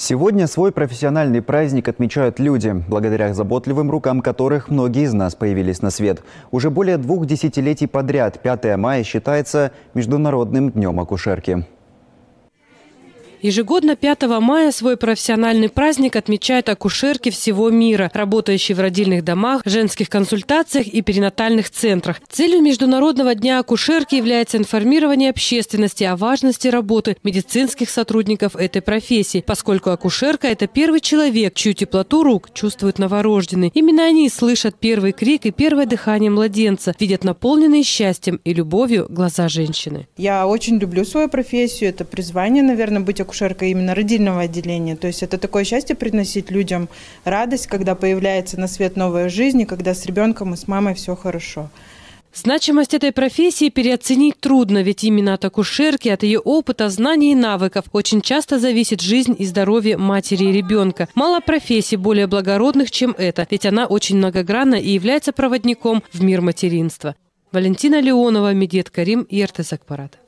Сегодня свой профессиональный праздник отмечают люди, благодаря заботливым рукам которых многие из нас появились на свет. Уже более двух десятилетий подряд 5 мая считается Международным днем акушерки. Ежегодно 5 мая свой профессиональный праздник отмечают акушерки всего мира, работающие в родильных домах, женских консультациях и перинатальных центрах. Целью Международного дня акушерки является информирование общественности о важности работы медицинских сотрудников этой профессии, поскольку акушерка – это первый человек, чью теплоту рук чувствует новорожденный. Именно они слышат первый крик и первое дыхание младенца, видят наполненные счастьем и любовью глаза женщины. Я очень люблю свою профессию, это призвание, наверное, быть акушерка именно родильного отделения. То есть это такое счастье приносить людям радость, когда появляется на свет новая жизнь, и когда с ребенком и с мамой все хорошо. Значимость этой профессии переоценить трудно, ведь именно от акушерки, от ее опыта, знаний и навыков очень часто зависит жизнь и здоровье матери и ребенка. Мало профессий более благородных, чем эта, ведь она очень многогранна и является проводником в мир материнства. Валентина Леонова, Медет Карим и Эртес Акпарат.